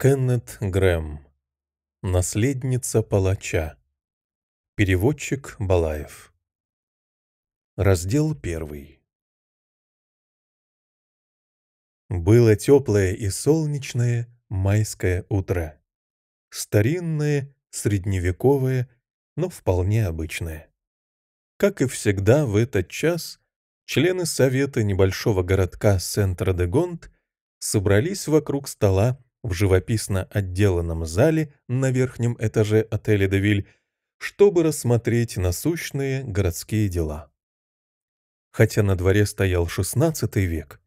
Кеннет Грэм. Наследница палача. Переводчик Балаев. Раздел первый. Было теплое и солнечное майское утро. Старинное, средневековое, но вполне обычное. Как и всегда в этот час, члены совета небольшого городка сент де собрались вокруг стола в живописно отделанном зале на верхнем этаже отеля «Девиль», чтобы рассмотреть насущные городские дела. Хотя на дворе стоял XVI век,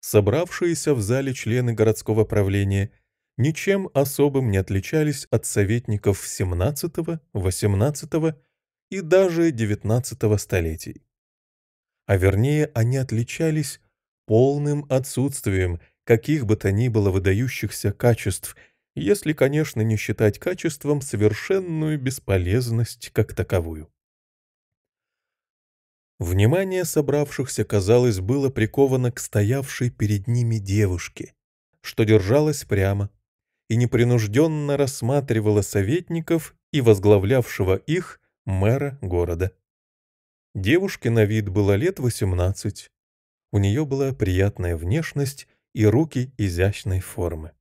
собравшиеся в зале члены городского правления ничем особым не отличались от советников XVII, XVIII и даже XIX столетий. А вернее, они отличались полным отсутствием – каких бы то ни было выдающихся качеств, если, конечно, не считать качеством совершенную бесполезность как таковую. Внимание собравшихся, казалось, было приковано к стоявшей перед ними девушке, что держалась прямо и непринужденно рассматривала советников и возглавлявшего их мэра города. Девушке на вид было лет 18. У нее была приятная внешность и руки изящной формы.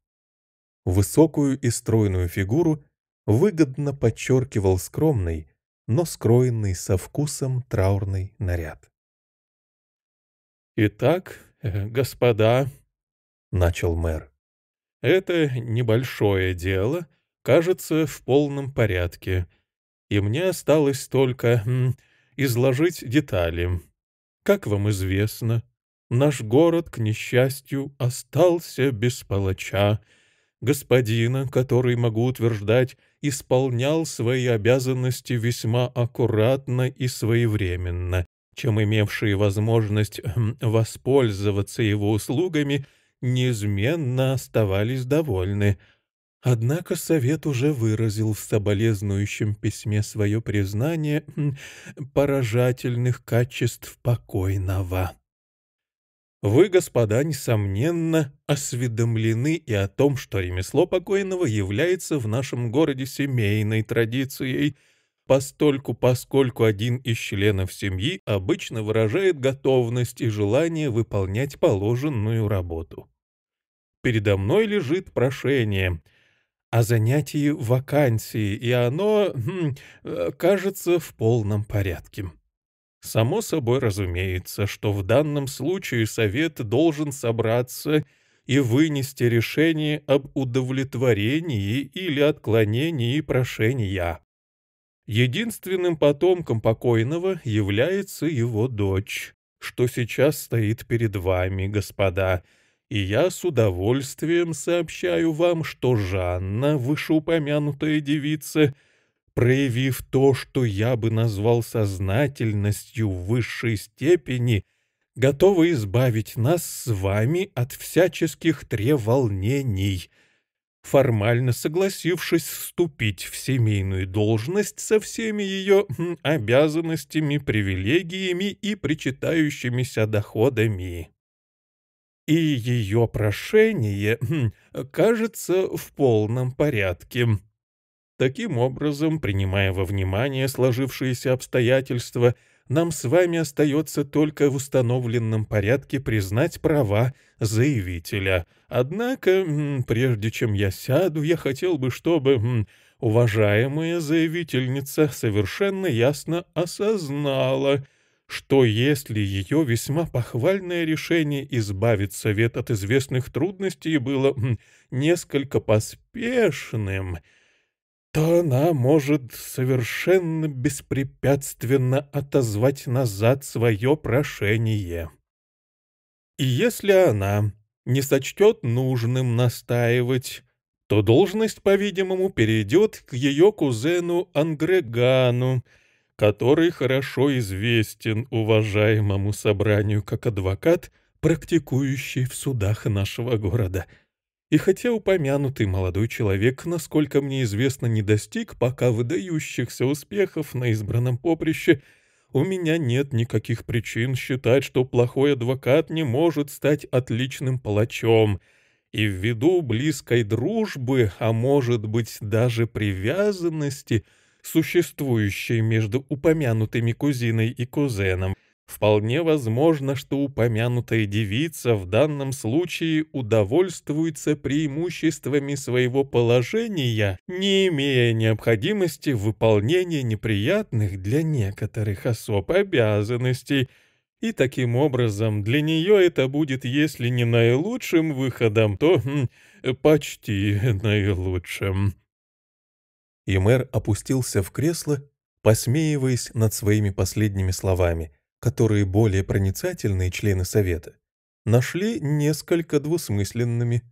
Высокую и стройную фигуру выгодно подчеркивал скромный, но скроенный со вкусом траурный наряд. «Итак, господа», — начал мэр, — «это небольшое дело, кажется, в полном порядке, и мне осталось только изложить детали. Как вам известно, Наш город, к несчастью, остался без палача, господина, который, могу утверждать, исполнял свои обязанности весьма аккуратно и своевременно, чем имевшие возможность хм, воспользоваться его услугами неизменно оставались довольны. Однако совет уже выразил в соболезнующем письме свое признание хм, поражательных качеств покойного. Вы, господа, несомненно, осведомлены и о том, что ремесло покойного является в нашем городе семейной традицией, постольку, поскольку один из членов семьи обычно выражает готовность и желание выполнять положенную работу. Передо мной лежит прошение о занятии вакансии, и оно, хм, э, кажется, в полном порядке. Само собой разумеется, что в данном случае совет должен собраться и вынести решение об удовлетворении или отклонении прошения. Единственным потомком покойного является его дочь, что сейчас стоит перед вами, господа, и я с удовольствием сообщаю вам, что Жанна, вышеупомянутая девица, — проявив то, что я бы назвал сознательностью в высшей степени, готовы избавить нас с вами от всяческих треволнений, формально согласившись вступить в семейную должность со всеми ее хм, обязанностями, привилегиями и причитающимися доходами. И ее прошение, хм, кажется, в полном порядке. Таким образом, принимая во внимание сложившиеся обстоятельства, нам с вами остается только в установленном порядке признать права заявителя. Однако, прежде чем я сяду, я хотел бы, чтобы уважаемая заявительница совершенно ясно осознала, что если ее весьма похвальное решение избавить совет от известных трудностей было несколько поспешным — то она может совершенно беспрепятственно отозвать назад свое прошение. И если она не сочтет нужным настаивать, то должность, по-видимому, перейдет к ее кузену Ангрегану, который хорошо известен уважаемому собранию как адвокат, практикующий в судах нашего города — и хотя упомянутый молодой человек, насколько мне известно, не достиг пока выдающихся успехов на избранном поприще, у меня нет никаких причин считать, что плохой адвокат не может стать отличным палачом. И ввиду близкой дружбы, а может быть даже привязанности, существующей между упомянутыми кузиной и кузеном, Вполне возможно, что упомянутая девица в данном случае удовольствуется преимуществами своего положения, не имея необходимости выполнения неприятных для некоторых особ обязанностей, и таким образом для нее это будет, если не наилучшим выходом, то хм, почти наилучшим. И мэр опустился в кресло, посмеиваясь над своими последними словами — которые более проницательные члены Совета нашли несколько двусмысленными.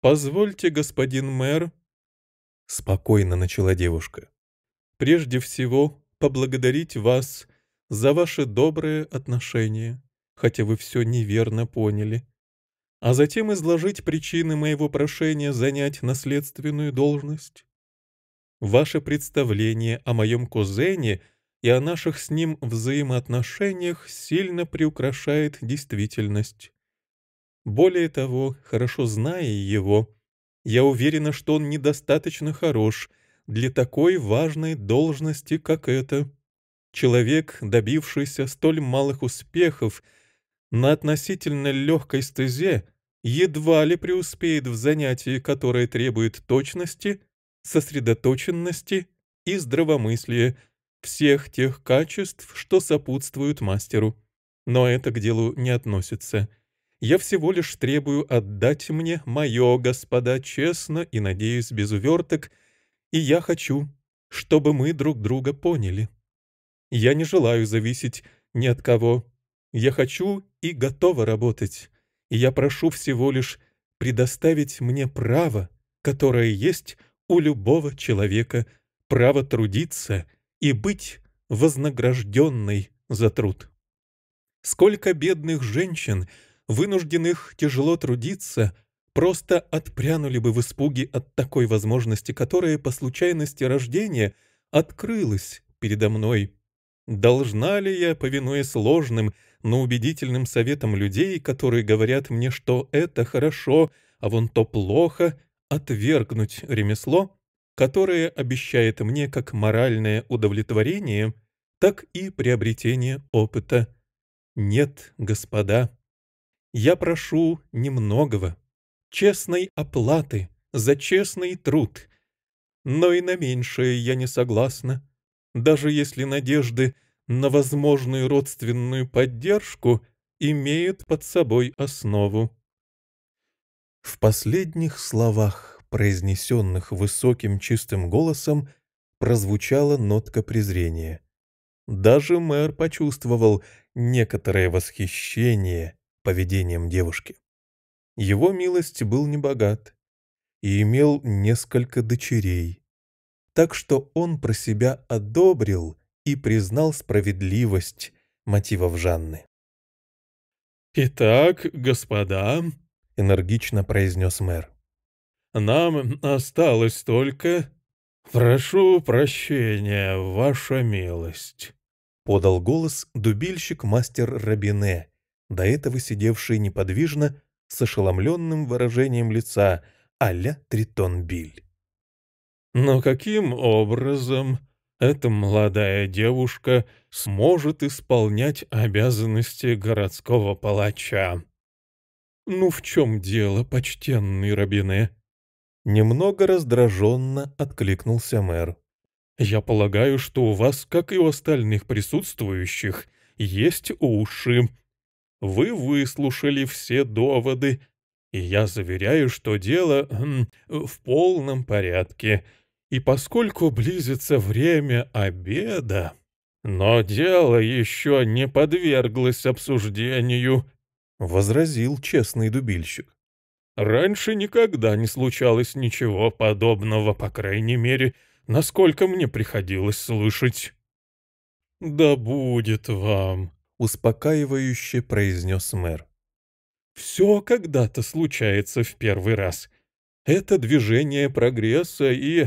«Позвольте, господин мэр», — спокойно начала девушка, — «прежде всего поблагодарить вас за ваше доброе отношение, хотя вы все неверно поняли, а затем изложить причины моего прошения занять наследственную должность. Ваше представление о моем кузене — и о наших с ним взаимоотношениях сильно приукрашает действительность. Более того, хорошо зная его, я уверена, что он недостаточно хорош для такой важной должности, как эта. Человек, добившийся столь малых успехов на относительно легкой стезе, едва ли преуспеет в занятии, которое требует точности, сосредоточенности и здравомыслия, всех тех качеств, что сопутствуют мастеру. Но это к делу не относится. Я всего лишь требую отдать мне мое, господа, честно и, надеюсь, без уверток, и я хочу, чтобы мы друг друга поняли. Я не желаю зависеть ни от кого. Я хочу и готова работать, и я прошу всего лишь предоставить мне право, которое есть у любого человека, право трудиться — и быть вознагражденной за труд. Сколько бедных женщин, вынужденных тяжело трудиться, просто отпрянули бы в испуге от такой возможности, которая по случайности рождения открылась передо мной. Должна ли я, повинуясь сложным, но убедительным советам людей, которые говорят мне, что это хорошо, а вон то плохо, отвергнуть ремесло, которое обещает мне как моральное удовлетворение, так и приобретение опыта. Нет, господа, я прошу немногого, честной оплаты за честный труд, но и на меньшее я не согласна, даже если надежды на возможную родственную поддержку имеют под собой основу. В последних словах произнесенных высоким чистым голосом, прозвучала нотка презрения. Даже мэр почувствовал некоторое восхищение поведением девушки. Его милость был небогат и имел несколько дочерей, так что он про себя одобрил и признал справедливость мотивов Жанны. «Итак, господа», — энергично произнес мэр, нам осталось только... Прошу прощения, ваша милость», — подал голос дубильщик-мастер Рабине, до этого сидевший неподвижно с ошеломленным выражением лица а-ля Тритон Биль. «Но каким образом эта молодая девушка сможет исполнять обязанности городского палача?» «Ну в чем дело, почтенный Рабине?» Немного раздраженно откликнулся мэр. «Я полагаю, что у вас, как и у остальных присутствующих, есть уши. Вы выслушали все доводы, и я заверяю, что дело хм, в полном порядке. И поскольку близится время обеда, но дело еще не подверглось обсуждению», — возразил честный дубильщик. Раньше никогда не случалось ничего подобного, по крайней мере, насколько мне приходилось слышать. «Да будет вам», — успокаивающе произнес мэр. «Все когда-то случается в первый раз. Это движение прогресса и...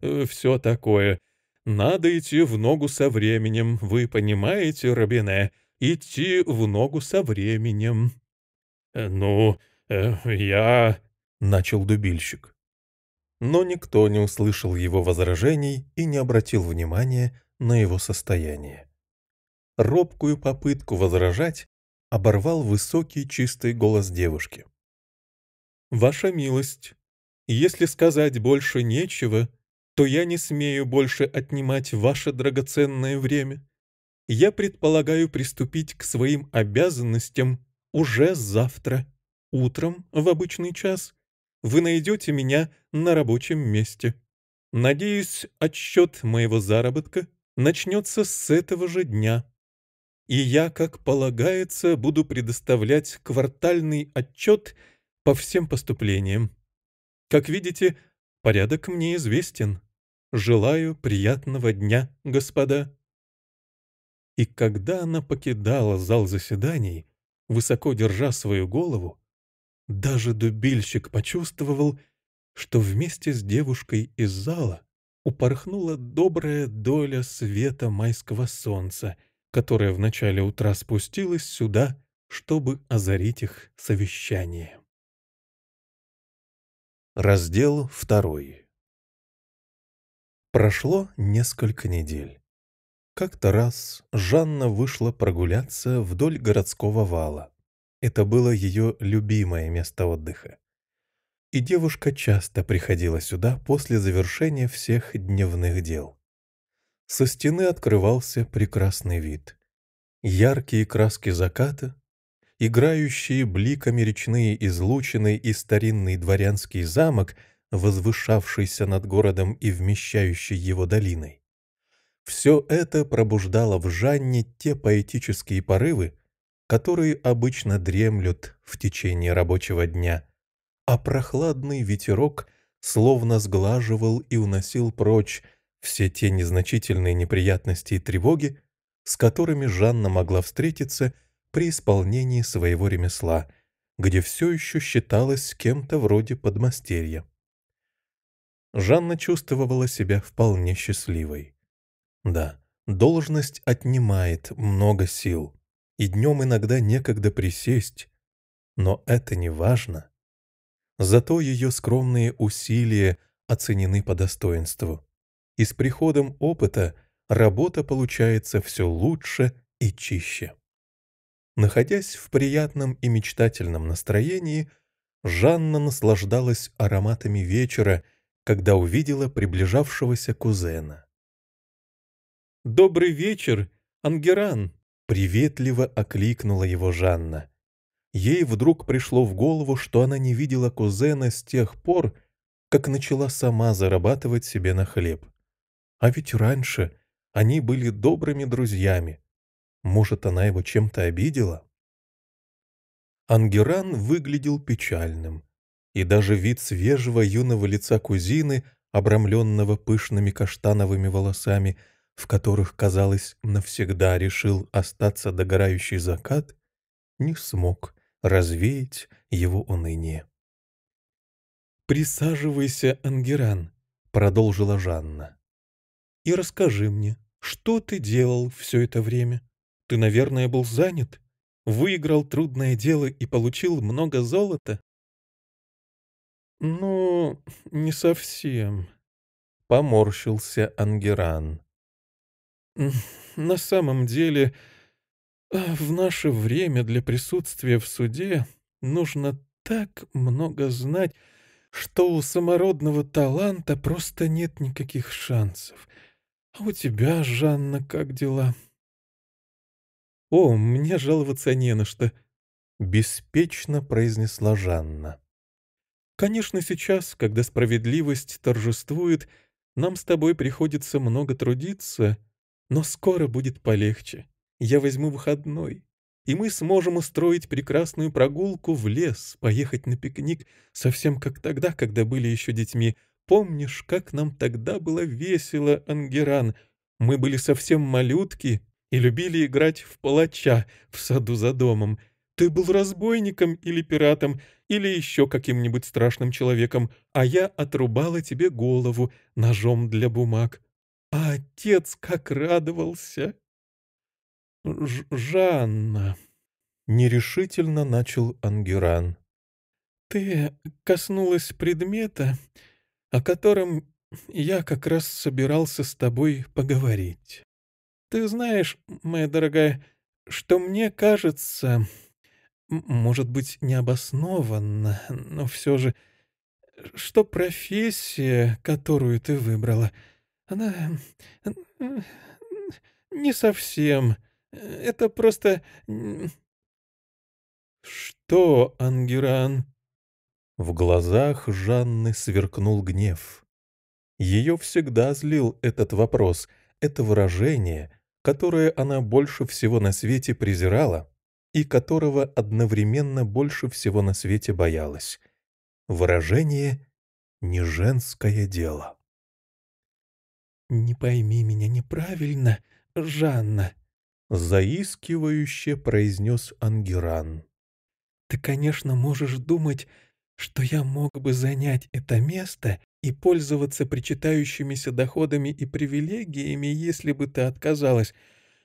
Э, все такое. Надо идти в ногу со временем, вы понимаете, Робине? Идти в ногу со временем». «Э, «Ну...» «Э, я...» — начал дубильщик. Но никто не услышал его возражений и не обратил внимания на его состояние. Робкую попытку возражать оборвал высокий чистый голос девушки. «Ваша милость, если сказать больше нечего, то я не смею больше отнимать ваше драгоценное время. Я предполагаю приступить к своим обязанностям уже завтра». Утром, в обычный час, вы найдете меня на рабочем месте. Надеюсь, отсчет моего заработка начнется с этого же дня. И я, как полагается, буду предоставлять квартальный отчет по всем поступлениям. Как видите, порядок мне известен. Желаю приятного дня, господа. И когда она покидала зал заседаний, высоко держа свою голову, даже дубильщик почувствовал, что вместе с девушкой из зала упорхнула добрая доля света майского солнца, которое в начале утра спустилось сюда, чтобы озарить их совещание. Раздел второй. Прошло несколько недель. Как-то раз Жанна вышла прогуляться вдоль городского вала. Это было ее любимое место отдыха. И девушка часто приходила сюда после завершения всех дневных дел. Со стены открывался прекрасный вид. Яркие краски заката, играющие бликами речные излучины и старинный дворянский замок, возвышавшийся над городом и вмещающий его долиной. Все это пробуждало в Жанне те поэтические порывы, которые обычно дремлют в течение рабочего дня, а прохладный ветерок словно сглаживал и уносил прочь все те незначительные неприятности и тревоги, с которыми Жанна могла встретиться при исполнении своего ремесла, где все еще считалась кем-то вроде подмастерья. Жанна чувствовала себя вполне счастливой. Да, должность отнимает много сил, и днем иногда некогда присесть, но это не важно. Зато ее скромные усилия оценены по достоинству. И с приходом опыта работа получается все лучше и чище. Находясь в приятном и мечтательном настроении, Жанна наслаждалась ароматами вечера, когда увидела приближавшегося кузена. «Добрый вечер, Ангеран!» Приветливо окликнула его Жанна. Ей вдруг пришло в голову, что она не видела кузена с тех пор, как начала сама зарабатывать себе на хлеб. А ведь раньше они были добрыми друзьями. Может, она его чем-то обидела? Ангеран выглядел печальным, и даже вид свежего юного лица кузины, обрамленного пышными каштановыми волосами, в которых, казалось, навсегда решил остаться догорающий закат, не смог развеять его уныние. «Присаживайся, Ангеран», — продолжила Жанна, — «и расскажи мне, что ты делал все это время? Ты, наверное, был занят, выиграл трудное дело и получил много золота?» «Ну, не совсем», — поморщился Ангеран. На самом деле, в наше время для присутствия в суде нужно так много знать, что у самородного таланта просто нет никаких шансов. А у тебя, Жанна, как дела? О, мне жаловаться не на что, — беспечно произнесла Жанна. Конечно, сейчас, когда справедливость торжествует, нам с тобой приходится много трудиться — но скоро будет полегче. Я возьму выходной, и мы сможем устроить прекрасную прогулку в лес, поехать на пикник, совсем как тогда, когда были еще детьми. Помнишь, как нам тогда было весело, Ангеран? Мы были совсем малютки и любили играть в палача в саду за домом. Ты был разбойником или пиратом, или еще каким-нибудь страшным человеком, а я отрубала тебе голову ножом для бумаг. А отец как радовался! Ж «Жанна!» — нерешительно начал Ангеран. «Ты коснулась предмета, о котором я как раз собирался с тобой поговорить. Ты знаешь, моя дорогая, что мне кажется, может быть, необоснованно, но все же, что профессия, которую ты выбрала — она... не совсем. Это просто... Что, Ангеран? В глазах Жанны сверкнул гнев. Ее всегда злил этот вопрос, это выражение, которое она больше всего на свете презирала и которого одновременно больше всего на свете боялась. Выражение «не женское дело». «Не пойми меня неправильно, Жанна», — заискивающе произнес Ангеран. «Ты, конечно, можешь думать, что я мог бы занять это место и пользоваться причитающимися доходами и привилегиями, если бы ты отказалась,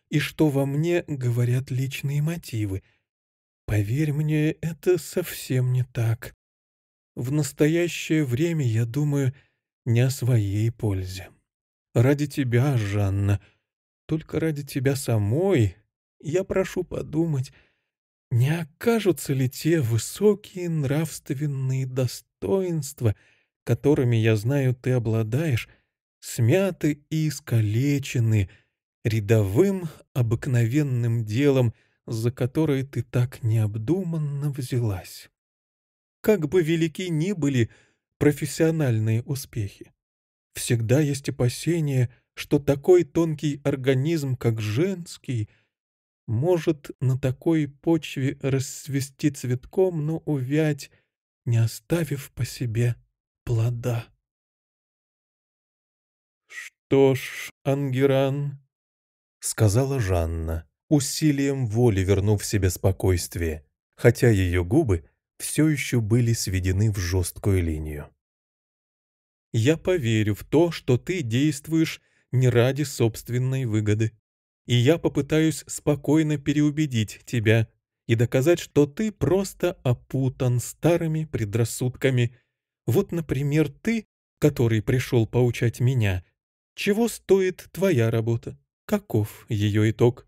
и что во мне говорят личные мотивы. Поверь мне, это совсем не так. В настоящее время я думаю не о своей пользе». Ради тебя, Жанна, только ради тебя самой, я прошу подумать, не окажутся ли те высокие нравственные достоинства, которыми, я знаю, ты обладаешь, смяты и искалечены рядовым обыкновенным делом, за которое ты так необдуманно взялась? Как бы велики ни были профессиональные успехи, Всегда есть опасение, что такой тонкий организм, как женский, может на такой почве расцвести цветком, но увять, не оставив по себе плода. «Что ж, Ангеран», — сказала Жанна, усилием воли вернув себе спокойствие, хотя ее губы все еще были сведены в жесткую линию я поверю в то, что ты действуешь не ради собственной выгоды. И я попытаюсь спокойно переубедить тебя и доказать, что ты просто опутан старыми предрассудками. Вот, например, ты, который пришел поучать меня, чего стоит твоя работа, каков ее итог?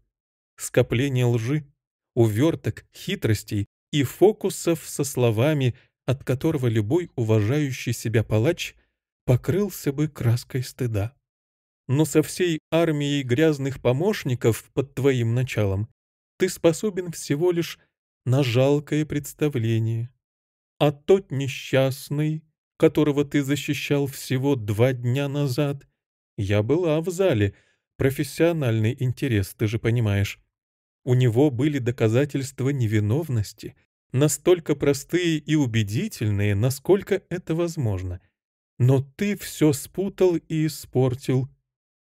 Скопление лжи, уверток, хитростей и фокусов со словами, от которого любой уважающий себя палач – покрылся бы краской стыда. Но со всей армией грязных помощников под твоим началом ты способен всего лишь на жалкое представление. А тот несчастный, которого ты защищал всего два дня назад, я была в зале, профессиональный интерес, ты же понимаешь. У него были доказательства невиновности, настолько простые и убедительные, насколько это возможно — но ты все спутал и испортил.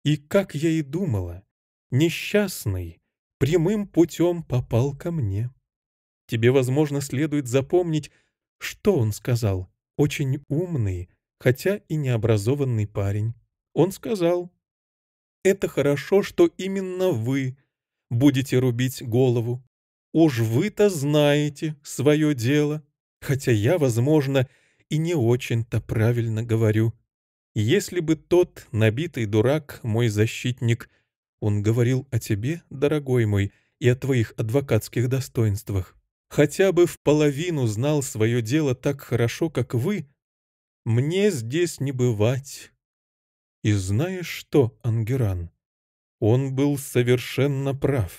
И, как я и думала, несчастный прямым путем попал ко мне. Тебе, возможно, следует запомнить, что он сказал. Очень умный, хотя и необразованный парень. Он сказал, «Это хорошо, что именно вы будете рубить голову. Уж вы-то знаете свое дело, хотя я, возможно, и не очень-то правильно говорю. Если бы тот, набитый дурак, мой защитник, он говорил о тебе, дорогой мой, и о твоих адвокатских достоинствах, хотя бы в половину знал свое дело так хорошо, как вы, мне здесь не бывать. И знаешь что, Ангеран, он был совершенно прав.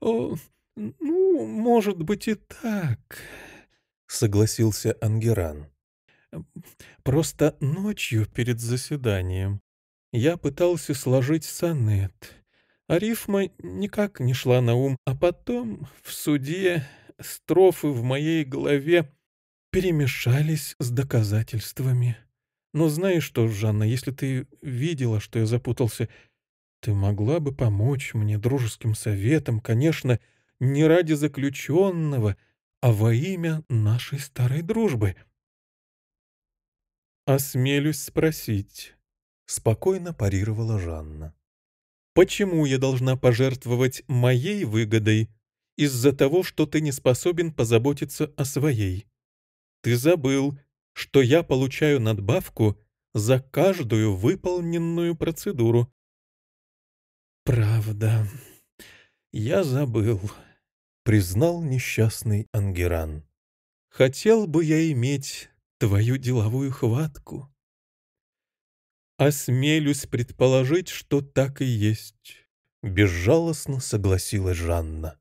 О, ну, может быть и так, согласился Ангеран. «Просто ночью перед заседанием я пытался сложить сонет, а рифма никак не шла на ум, а потом в суде строфы в моей голове перемешались с доказательствами. Но знаешь что, Жанна, если ты видела, что я запутался, ты могла бы помочь мне дружеским советом, конечно, не ради заключенного — а во имя нашей старой дружбы». «Осмелюсь спросить», — спокойно парировала Жанна. «Почему я должна пожертвовать моей выгодой из-за того, что ты не способен позаботиться о своей? Ты забыл, что я получаю надбавку за каждую выполненную процедуру». «Правда, я забыл», признал несчастный Ангеран. «Хотел бы я иметь твою деловую хватку». «Осмелюсь предположить, что так и есть», — безжалостно согласилась Жанна.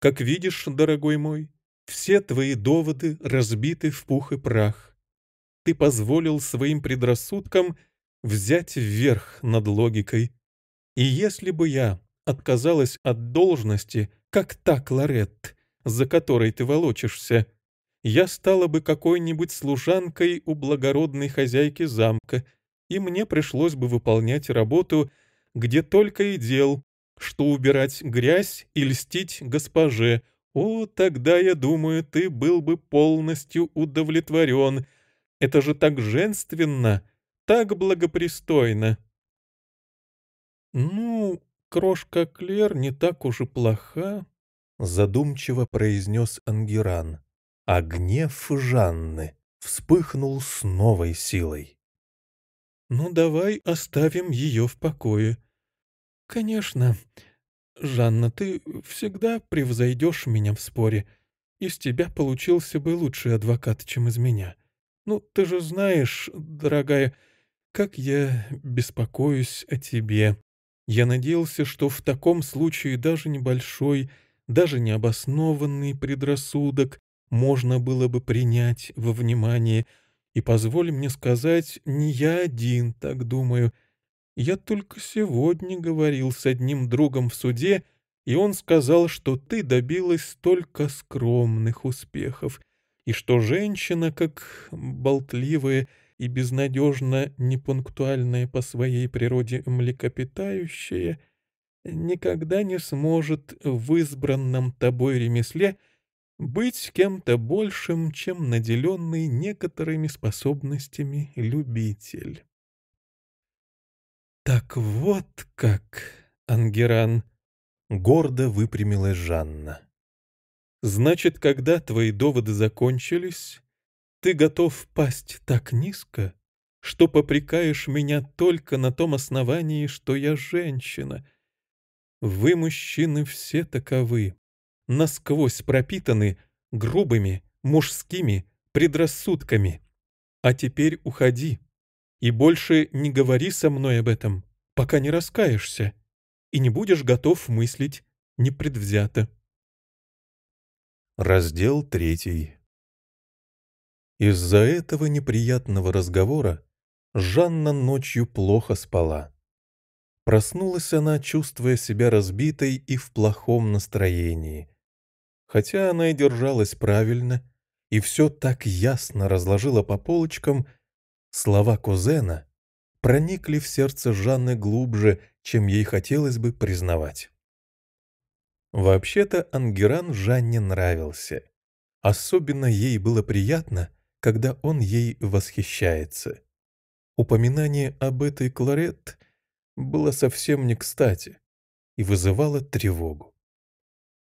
«Как видишь, дорогой мой, все твои доводы разбиты в пух и прах. Ты позволил своим предрассудкам взять вверх над логикой. И если бы я отказалась от должности, — как так, Лорет, за которой ты волочишься? Я стала бы какой-нибудь служанкой у благородной хозяйки замка, и мне пришлось бы выполнять работу, где только и дел, что убирать грязь и льстить госпоже. О, тогда, я думаю, ты был бы полностью удовлетворен. Это же так женственно, так благопристойно. «Ну, крошка Клер не так уж и плоха», — задумчиво произнес Ангеран. А гнев Жанны вспыхнул с новой силой. «Ну давай оставим ее в покое». «Конечно. Жанна, ты всегда превзойдешь меня в споре. Из тебя получился бы лучший адвокат, чем из меня. Ну, ты же знаешь, дорогая, как я беспокоюсь о тебе», я надеялся, что в таком случае даже небольшой, даже необоснованный предрассудок можно было бы принять во внимание. И позволь мне сказать, не я один так думаю. Я только сегодня говорил с одним другом в суде, и он сказал, что ты добилась столько скромных успехов, и что женщина, как болтливая, и безнадежно непунктуальное по своей природе млекопитающее никогда не сможет в избранном тобой ремесле быть кем-то большим, чем наделенный некоторыми способностями любитель. «Так вот как, Ангеран!» — гордо выпрямилась Жанна. «Значит, когда твои доводы закончились, ты готов пасть так низко, что попрекаешь меня только на том основании, что я женщина. Вы, мужчины, все таковы, насквозь пропитаны грубыми, мужскими предрассудками. А теперь уходи и больше не говори со мной об этом, пока не раскаешься и не будешь готов мыслить непредвзято. Раздел третий. Из-за этого неприятного разговора Жанна ночью плохо спала. Проснулась она, чувствуя себя разбитой и в плохом настроении. Хотя она и держалась правильно, и все так ясно разложила по полочкам, слова кузена проникли в сердце Жанны глубже, чем ей хотелось бы признавать. Вообще-то Ангеран Жанне нравился. Особенно ей было приятно — когда он ей восхищается. Упоминание об этой Кларет было совсем не кстати и вызывало тревогу.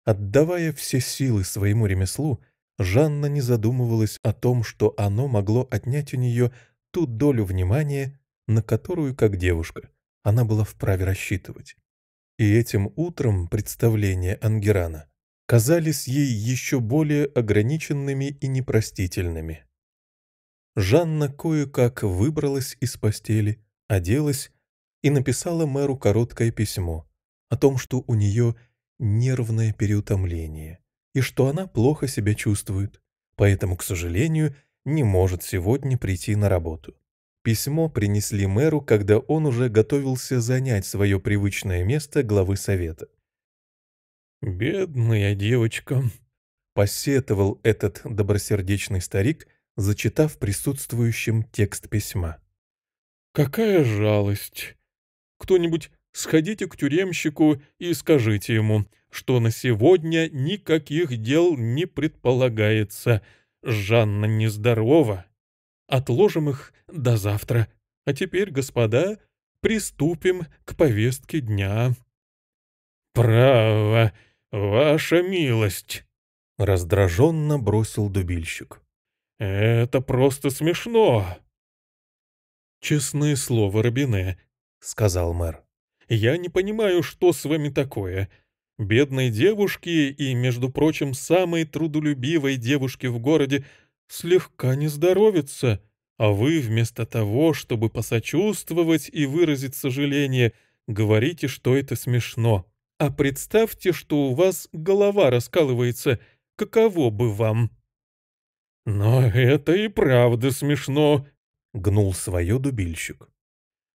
Отдавая все силы своему ремеслу, Жанна не задумывалась о том, что оно могло отнять у нее ту долю внимания, на которую, как девушка, она была вправе рассчитывать. И этим утром представления Ангерана казались ей еще более ограниченными и непростительными. Жанна кое-как выбралась из постели, оделась и написала мэру короткое письмо о том, что у нее нервное переутомление и что она плохо себя чувствует, поэтому, к сожалению, не может сегодня прийти на работу. Письмо принесли мэру, когда он уже готовился занять свое привычное место главы совета. «Бедная девочка», — посетовал этот добросердечный старик — зачитав присутствующим текст письма. «Какая жалость! Кто-нибудь сходите к тюремщику и скажите ему, что на сегодня никаких дел не предполагается. Жанна нездорова. Отложим их до завтра. А теперь, господа, приступим к повестке дня». «Право, ваша милость!» — раздраженно бросил дубильщик. Это просто смешно!» «Честное слово, Робине», — сказал мэр, — «я не понимаю, что с вами такое. Бедной девушке и, между прочим, самой трудолюбивой девушке в городе слегка не здоровится, а вы вместо того, чтобы посочувствовать и выразить сожаление, говорите, что это смешно. А представьте, что у вас голова раскалывается. Каково бы вам?» «Но это и правда смешно», — гнул свое дубильщик.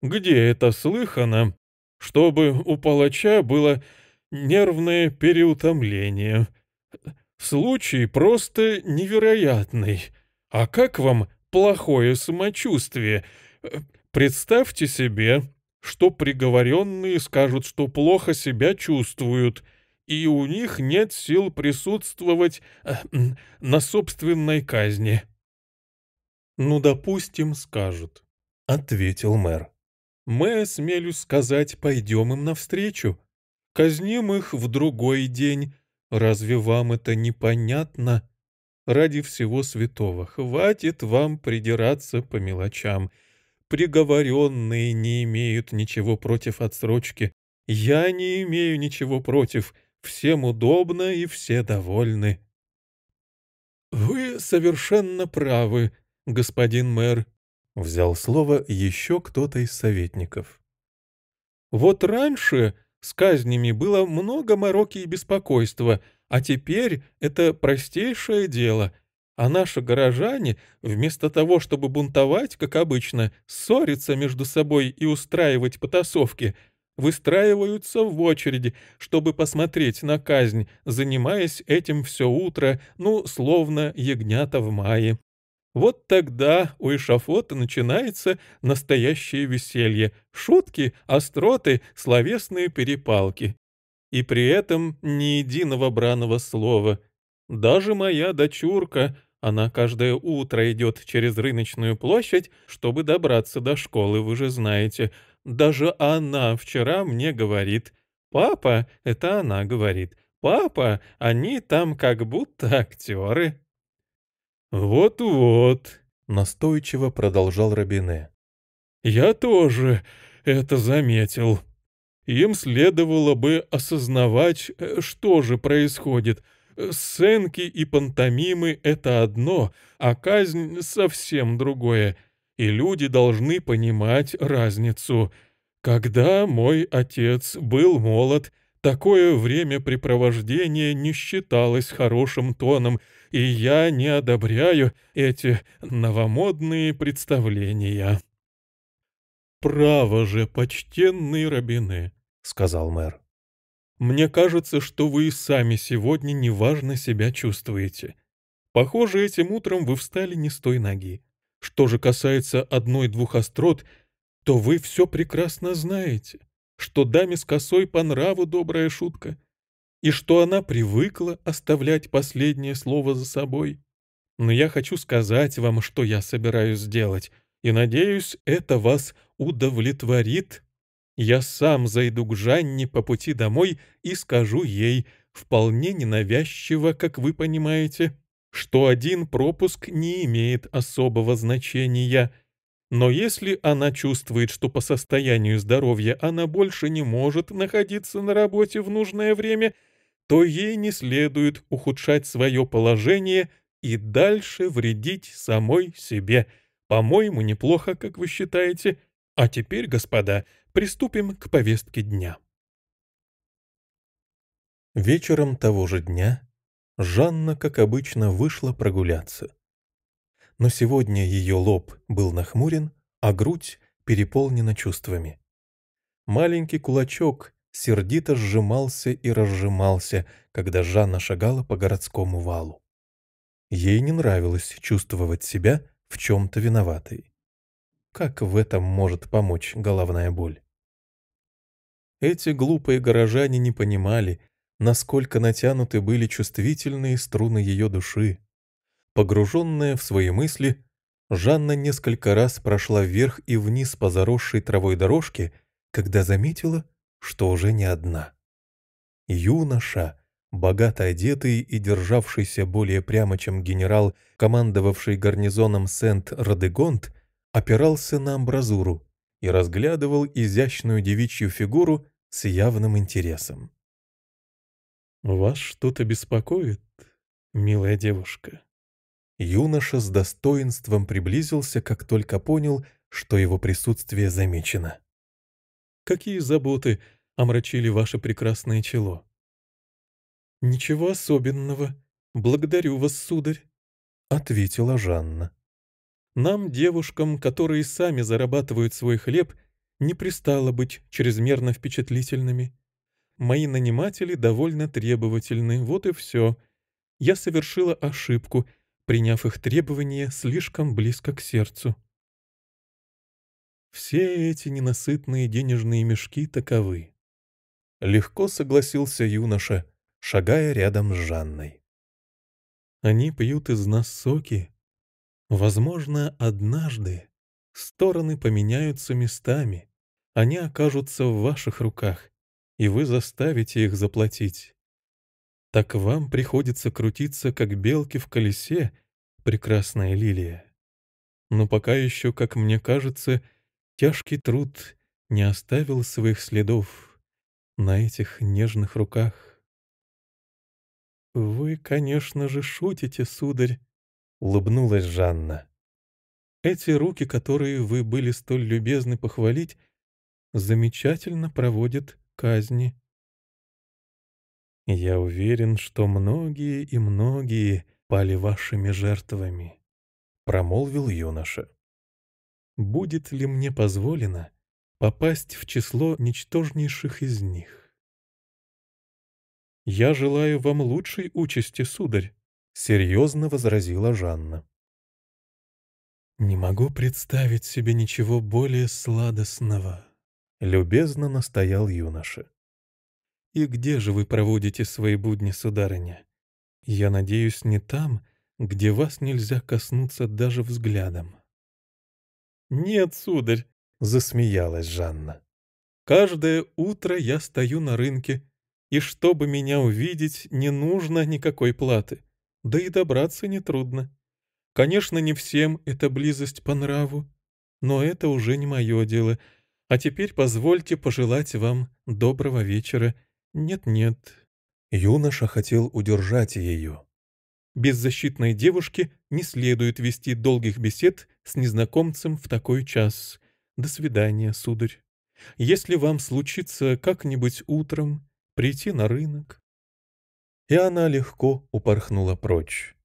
«Где это слыхано, чтобы у палача было нервное переутомление? Случай просто невероятный. А как вам плохое самочувствие? Представьте себе, что приговоренные скажут, что плохо себя чувствуют — и у них нет сил присутствовать э, на собственной казни». «Ну, допустим, скажут», — ответил мэр. «Мы, смелюсь сказать, пойдем им навстречу. Казним их в другой день. Разве вам это непонятно? Ради всего святого, хватит вам придираться по мелочам. Приговоренные не имеют ничего против отсрочки. Я не имею ничего против всем удобно и все довольны. «Вы совершенно правы, господин мэр», — взял слово еще кто-то из советников. «Вот раньше с казнями было много мороки и беспокойства, а теперь это простейшее дело, а наши горожане, вместо того, чтобы бунтовать, как обычно, ссориться между собой и устраивать потасовки — выстраиваются в очереди, чтобы посмотреть на казнь, занимаясь этим все утро, ну, словно ягнята в мае. Вот тогда у эшафота начинается настоящее веселье, шутки, остроты, словесные перепалки. И при этом ни единого браного слова. Даже моя дочурка, она каждое утро идет через рыночную площадь, чтобы добраться до школы, вы же знаете — даже она вчера мне говорит. Папа, это она говорит. Папа, они там как будто актеры. Вот-вот, настойчиво продолжал Робине. Я тоже это заметил. Им следовало бы осознавать, э, что же происходит. Сценки и пантомимы — это одно, а казнь — совсем другое — и люди должны понимать разницу. Когда мой отец был молод, такое времяпрепровождение не считалось хорошим тоном, и я не одобряю эти новомодные представления. «Право же, почтенные рабины», — сказал мэр. «Мне кажется, что вы и сами сегодня неважно себя чувствуете. Похоже, этим утром вы встали не с той ноги. Что же касается одной-двух острот, то вы все прекрасно знаете, что даме с косой по нраву добрая шутка, и что она привыкла оставлять последнее слово за собой. Но я хочу сказать вам, что я собираюсь сделать, и, надеюсь, это вас удовлетворит. Я сам зайду к Жанне по пути домой и скажу ей, вполне ненавязчиво, как вы понимаете, — что один пропуск не имеет особого значения, но если она чувствует, что по состоянию здоровья она больше не может находиться на работе в нужное время, то ей не следует ухудшать свое положение и дальше вредить самой себе. По-моему, неплохо, как вы считаете. А теперь, господа, приступим к повестке дня. Вечером того же дня Жанна, как обычно, вышла прогуляться. Но сегодня ее лоб был нахмурен, а грудь переполнена чувствами. Маленький кулачок сердито сжимался и разжимался, когда Жанна шагала по городскому валу. Ей не нравилось чувствовать себя в чем-то виноватой. Как в этом может помочь головная боль? Эти глупые горожане не понимали, насколько натянуты были чувствительные струны ее души. Погруженная в свои мысли, Жанна несколько раз прошла вверх и вниз по заросшей травой дорожке, когда заметила, что уже не одна. Юноша, богато одетый и державшийся более прямо, чем генерал, командовавший гарнизоном Сент-Радегонт, опирался на амбразуру и разглядывал изящную девичью фигуру с явным интересом. «Вас что-то беспокоит, милая девушка?» Юноша с достоинством приблизился, как только понял, что его присутствие замечено. «Какие заботы омрачили ваше прекрасное чело?» «Ничего особенного. Благодарю вас, сударь», — ответила Жанна. «Нам, девушкам, которые сами зарабатывают свой хлеб, не пристало быть чрезмерно впечатлительными». Мои наниматели довольно требовательны, вот и все. Я совершила ошибку, приняв их требования слишком близко к сердцу. Все эти ненасытные денежные мешки таковы. Легко согласился юноша, шагая рядом с Жанной. Они пьют из нас соки. Возможно, однажды стороны поменяются местами, они окажутся в ваших руках, и вы заставите их заплатить. Так вам приходится крутиться, как белки в колесе, прекрасная лилия. Но пока еще, как мне кажется, тяжкий труд не оставил своих следов на этих нежных руках. «Вы, конечно же, шутите, сударь», — улыбнулась Жанна. «Эти руки, которые вы были столь любезны похвалить, замечательно проводят казни. Я уверен, что многие и многие пали вашими жертвами, промолвил юноша. Будет ли мне позволено попасть в число ничтожнейших из них? Я желаю вам лучшей участи, сударь, серьезно возразила Жанна. Не могу представить себе ничего более сладостного, любезно настоял юноша. «И где же вы проводите свои будни, сударыня? Я надеюсь, не там, где вас нельзя коснуться даже взглядом». «Нет, сударь», — засмеялась Жанна. «Каждое утро я стою на рынке, и чтобы меня увидеть, не нужно никакой платы, да и добраться нетрудно. Конечно, не всем эта близость по нраву, но это уже не мое дело — а теперь позвольте пожелать вам доброго вечера. Нет-нет». Юноша хотел удержать ее. Беззащитной девушке не следует вести долгих бесед с незнакомцем в такой час. До свидания, сударь. Если вам случится как-нибудь утром прийти на рынок. И она легко упорхнула прочь.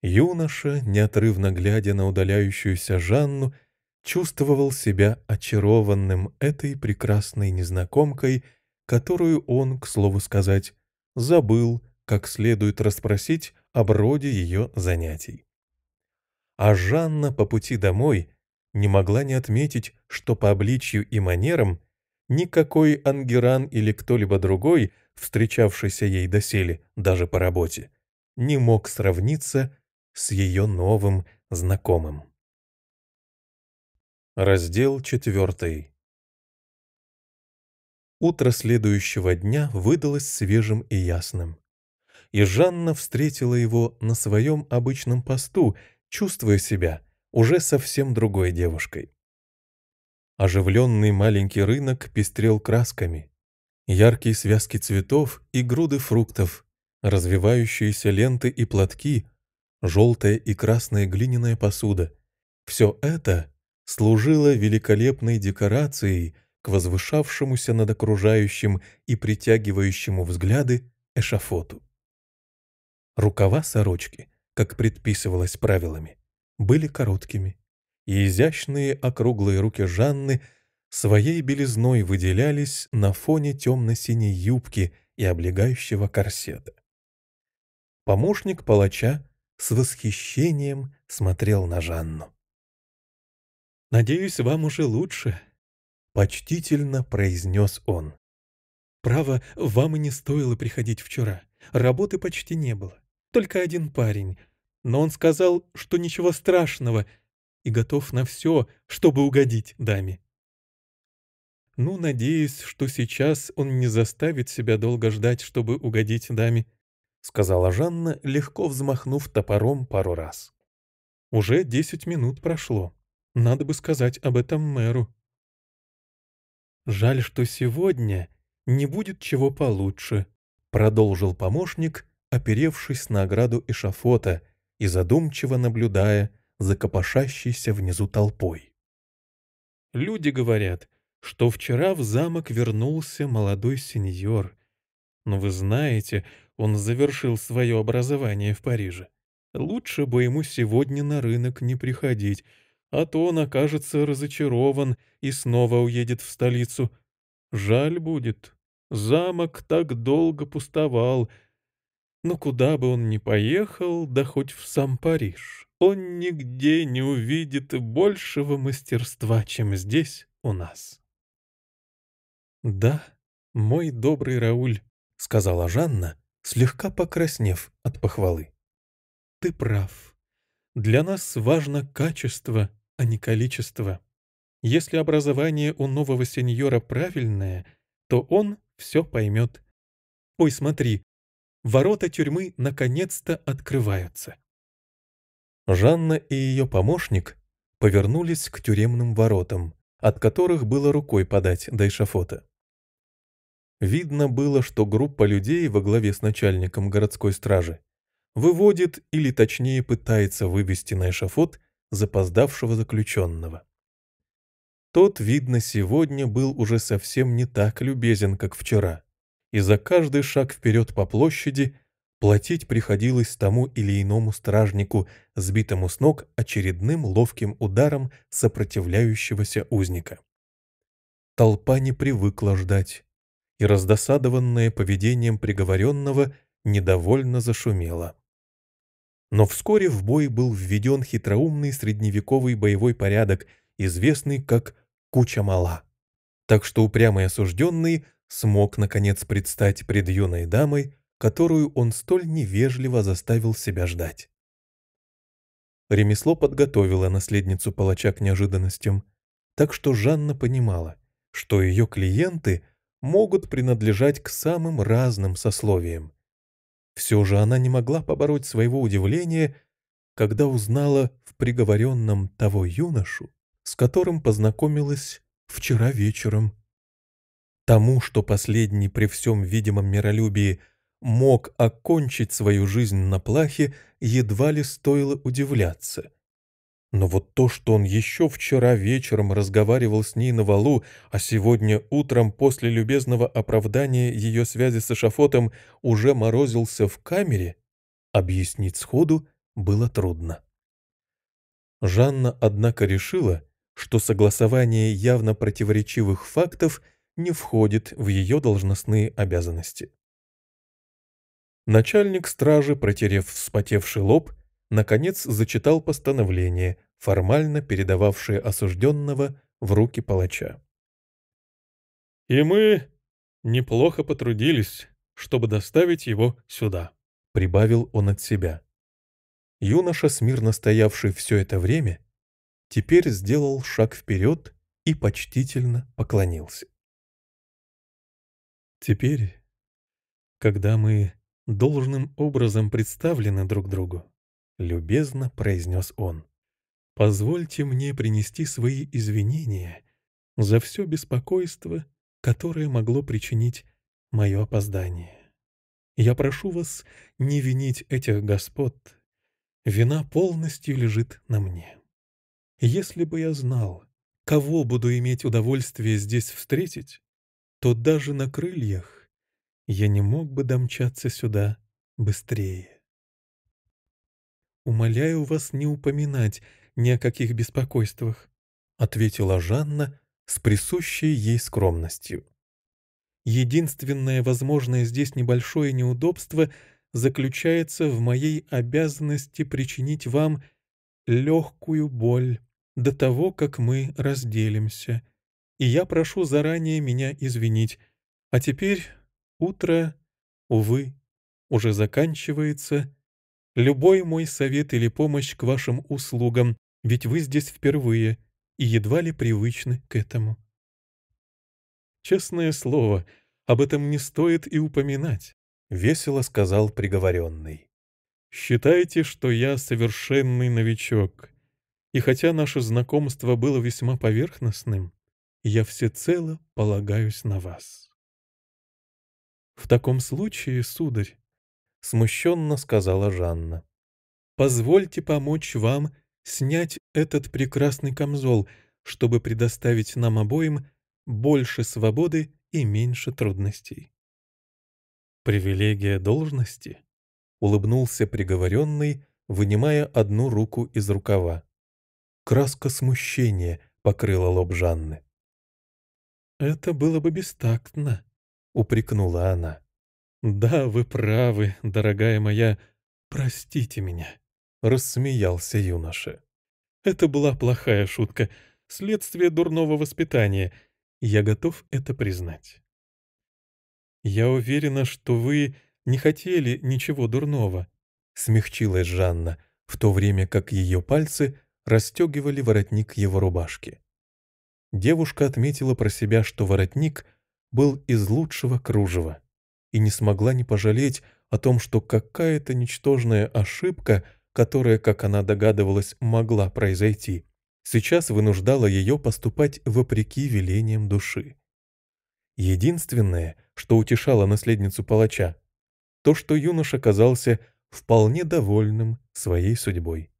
Юноша, неотрывно глядя на удаляющуюся Жанну, чувствовал себя очарованным этой прекрасной незнакомкой, которую он, к слову сказать, забыл, как следует расспросить об роде ее занятий. А Жанна по пути домой не могла не отметить, что по обличью и манерам никакой Ангеран или кто-либо другой, встречавшийся ей доселе, даже по работе, не мог сравниться с ее новым знакомым. Раздел 4. Утро следующего дня выдалось свежим и ясным. И Жанна встретила его на своем обычном посту, чувствуя себя уже совсем другой девушкой. Оживленный маленький рынок пестрел красками. Яркие связки цветов и груды фруктов, развивающиеся ленты и платки, желтая и красная глиняная посуда — все это — служила великолепной декорацией к возвышавшемуся над окружающим и притягивающему взгляды эшафоту. Рукава сорочки, как предписывалось правилами, были короткими, и изящные округлые руки Жанны своей белизной выделялись на фоне темно-синей юбки и облегающего корсета. Помощник палача с восхищением смотрел на Жанну. «Надеюсь, вам уже лучше», — почтительно произнес он. «Право, вам и не стоило приходить вчера. Работы почти не было. Только один парень. Но он сказал, что ничего страшного и готов на все, чтобы угодить даме». Ну, надеюсь, что сейчас он не заставит себя долго ждать, чтобы угодить даме, — сказала Жанна, легко взмахнув топором пару раз. Уже десять минут прошло. Надо бы сказать об этом мэру. «Жаль, что сегодня не будет чего получше», — продолжил помощник, оперевшись на ограду эшафота и задумчиво наблюдая за копошащейся внизу толпой. «Люди говорят, что вчера в замок вернулся молодой сеньор. Но вы знаете, он завершил свое образование в Париже. Лучше бы ему сегодня на рынок не приходить, а то он окажется разочарован и снова уедет в столицу. Жаль будет. Замок так долго пустовал. Но куда бы он ни поехал, да хоть в сам Париж, он нигде не увидит большего мастерства, чем здесь у нас. «Да, мой добрый Рауль», — сказала Жанна, слегка покраснев от похвалы. «Ты прав. Для нас важно качество, а не количество. Если образование у нового сеньора правильное, то он все поймет. Ой, смотри, ворота тюрьмы наконец-то открываются. Жанна и ее помощник повернулись к тюремным воротам, от которых было рукой подать до эшафота. Видно было, что группа людей во главе с начальником городской стражи выводит или точнее пытается вывести на эшафот запоздавшего заключенного. Тот, видно, сегодня был уже совсем не так любезен, как вчера, и за каждый шаг вперед по площади платить приходилось тому или иному стражнику, сбитому с ног очередным ловким ударом сопротивляющегося узника. Толпа не привыкла ждать, и раздосадованное поведением приговоренного недовольно зашумела. Но вскоре в бой был введен хитроумный средневековый боевой порядок, известный как «куча мала». Так что упрямый осужденный смог, наконец, предстать пред юной дамой, которую он столь невежливо заставил себя ждать. Ремесло подготовило наследницу палача к неожиданностям, так что Жанна понимала, что ее клиенты могут принадлежать к самым разным сословиям, все же она не могла побороть своего удивления, когда узнала в приговоренном того юношу, с которым познакомилась вчера вечером. Тому, что последний при всем видимом миролюбии мог окончить свою жизнь на плахе, едва ли стоило удивляться. Но вот то, что он еще вчера вечером разговаривал с ней на валу, а сегодня утром после любезного оправдания ее связи с Эшафотом уже морозился в камере, объяснить сходу было трудно. Жанна, однако, решила, что согласование явно противоречивых фактов не входит в ее должностные обязанности. Начальник стражи, протерев вспотевший лоб, наконец зачитал постановление, формально передававшее осужденного в руки палача. «И мы неплохо потрудились, чтобы доставить его сюда», — прибавил он от себя. Юноша, смирно стоявший все это время, теперь сделал шаг вперед и почтительно поклонился. Теперь, когда мы должным образом представлены друг другу, — любезно произнес он. «Позвольте мне принести свои извинения за все беспокойство, которое могло причинить мое опоздание. Я прошу вас не винить этих господ. Вина полностью лежит на мне. Если бы я знал, кого буду иметь удовольствие здесь встретить, то даже на крыльях я не мог бы домчаться сюда быстрее. «Умоляю вас не упоминать ни о каких беспокойствах», ответила Жанна с присущей ей скромностью. «Единственное возможное здесь небольшое неудобство заключается в моей обязанности причинить вам легкую боль до того, как мы разделимся. И я прошу заранее меня извинить. А теперь утро, увы, уже заканчивается, Любой мой совет или помощь к вашим услугам, ведь вы здесь впервые и едва ли привычны к этому. Честное слово, об этом не стоит и упоминать, — весело сказал приговоренный. Считайте, что я совершенный новичок. И хотя наше знакомство было весьма поверхностным, я всецело полагаюсь на вас. В таком случае, сударь, смущенно сказала Жанна. «Позвольте помочь вам снять этот прекрасный камзол, чтобы предоставить нам обоим больше свободы и меньше трудностей». «Привилегия должности?» — улыбнулся приговоренный, вынимая одну руку из рукава. Краска смущения покрыла лоб Жанны. «Это было бы бестактно», — упрекнула она. «Да, вы правы, дорогая моя, простите меня», — рассмеялся юноша. «Это была плохая шутка, следствие дурного воспитания. Я готов это признать». «Я уверена, что вы не хотели ничего дурного», — смягчилась Жанна, в то время как ее пальцы расстегивали воротник его рубашки. Девушка отметила про себя, что воротник был из лучшего кружева и не смогла не пожалеть о том, что какая-то ничтожная ошибка, которая, как она догадывалась, могла произойти, сейчас вынуждала ее поступать вопреки велениям души. Единственное, что утешало наследницу палача, то, что юнош оказался вполне довольным своей судьбой.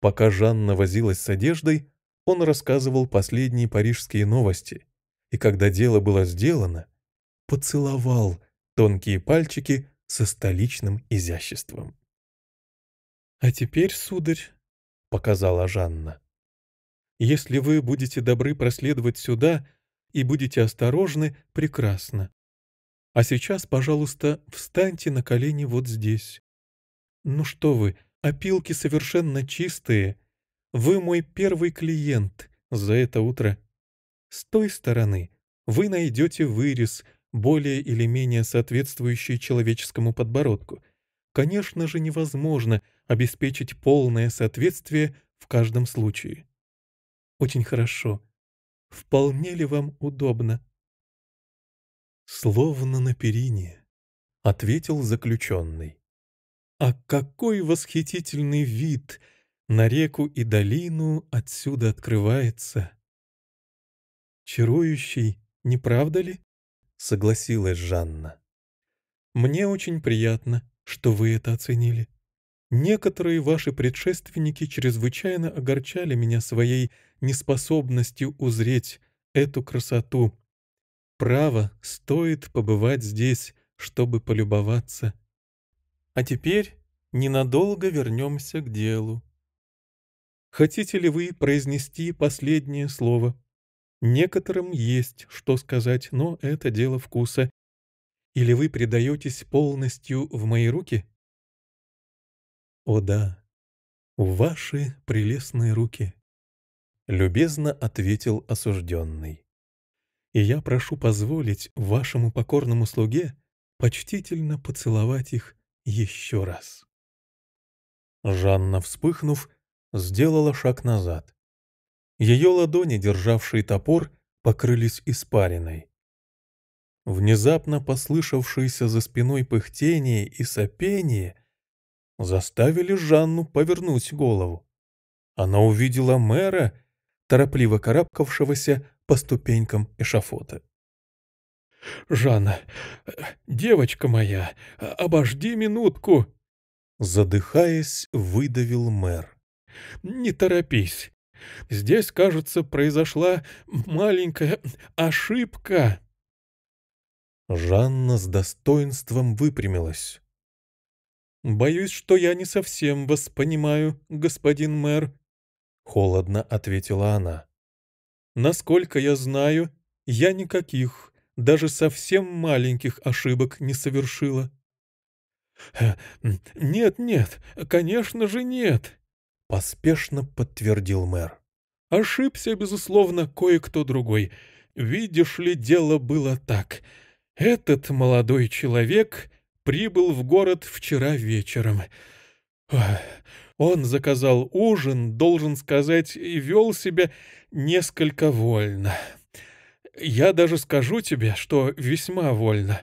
Пока Жанна возилась с одеждой, он рассказывал последние парижские новости, и когда дело было сделано, поцеловал тонкие пальчики со столичным изяществом. «А теперь, сударь», — показала Жанна, — «если вы будете добры проследовать сюда и будете осторожны, прекрасно. А сейчас, пожалуйста, встаньте на колени вот здесь. Ну что вы, опилки совершенно чистые. Вы мой первый клиент за это утро. С той стороны вы найдете вырез — более или менее соответствующие человеческому подбородку. Конечно же, невозможно обеспечить полное соответствие в каждом случае. Очень хорошо. Вполне ли вам удобно? Словно на перине, — ответил заключенный. А какой восхитительный вид на реку и долину отсюда открывается! Чарующий, не правда ли? согласилась Жанна. «Мне очень приятно, что вы это оценили. Некоторые ваши предшественники чрезвычайно огорчали меня своей неспособностью узреть эту красоту. Право, стоит побывать здесь, чтобы полюбоваться. А теперь ненадолго вернемся к делу. Хотите ли вы произнести последнее слово?» Некоторым есть что сказать, но это дело вкуса. Или вы предаетесь полностью в мои руки? О да, в ваши прелестные руки. Любезно ответил осужденный. И я прошу позволить вашему покорному слуге почтительно поцеловать их еще раз. Жанна, вспыхнув, сделала шаг назад. Ее ладони, державшие топор, покрылись испариной. Внезапно послышавшиеся за спиной пыхтение и сопение заставили Жанну повернуть голову. Она увидела мэра, торопливо карабкавшегося по ступенькам эшафота. «Жанна, э, девочка моя, обожди минутку!» Задыхаясь, выдавил мэр. «Не торопись, Здесь, кажется, произошла маленькая ошибка». Жанна с достоинством выпрямилась. «Боюсь, что я не совсем вас понимаю, господин мэр», — холодно ответила она. «Насколько я знаю, я никаких, даже совсем маленьких ошибок не совершила». «Э, «Нет, нет, конечно же нет», поспешно подтвердил мэр. Ошибся, безусловно, кое-кто другой. Видишь ли, дело было так. Этот молодой человек прибыл в город вчера вечером. Он заказал ужин, должен сказать, и вел себя несколько вольно. Я даже скажу тебе, что весьма вольно.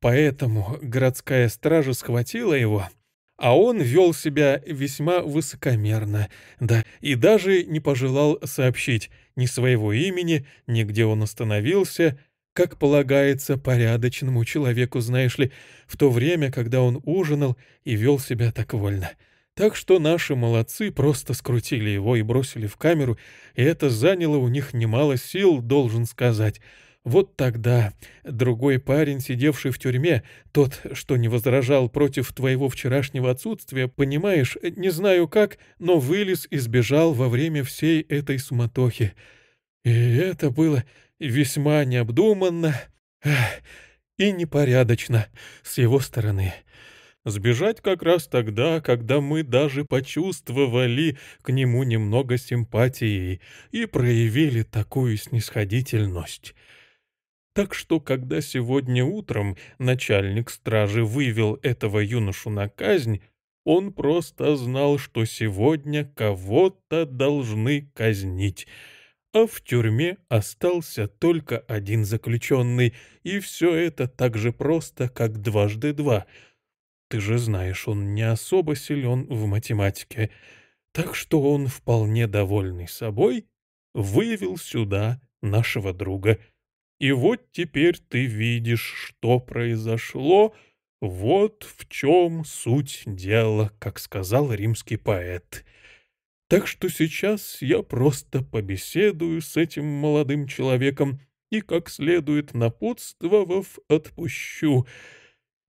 Поэтому городская стража схватила его — а он вел себя весьма высокомерно, да, и даже не пожелал сообщить ни своего имени, ни где он остановился, как полагается порядочному человеку, знаешь ли, в то время, когда он ужинал и вел себя так вольно. Так что наши молодцы просто скрутили его и бросили в камеру, и это заняло у них немало сил, должен сказать. Вот тогда другой парень, сидевший в тюрьме, тот, что не возражал против твоего вчерашнего отсутствия, понимаешь, не знаю как, но вылез и сбежал во время всей этой суматохи. И это было весьма необдуманно и непорядочно с его стороны. Сбежать как раз тогда, когда мы даже почувствовали к нему немного симпатии и проявили такую снисходительность. Так что, когда сегодня утром начальник стражи вывел этого юношу на казнь, он просто знал, что сегодня кого-то должны казнить. А в тюрьме остался только один заключенный, и все это так же просто, как дважды два. Ты же знаешь, он не особо силен в математике. Так что он, вполне довольный собой, вывел сюда нашего друга — и вот теперь ты видишь, что произошло, вот в чем суть дела, как сказал римский поэт. Так что сейчас я просто побеседую с этим молодым человеком и, как следует напутствовав, отпущу.